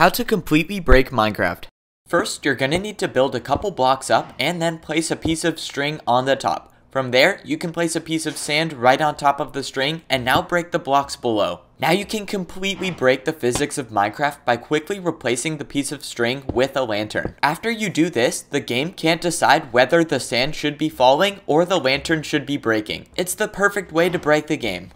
How to completely break Minecraft. First, you're gonna need to build a couple blocks up and then place a piece of string on the top. From there, you can place a piece of sand right on top of the string and now break the blocks below. Now you can completely break the physics of Minecraft by quickly replacing the piece of string with a lantern. After you do this, the game can't decide whether the sand should be falling or the lantern should be breaking. It's the perfect way to break the game.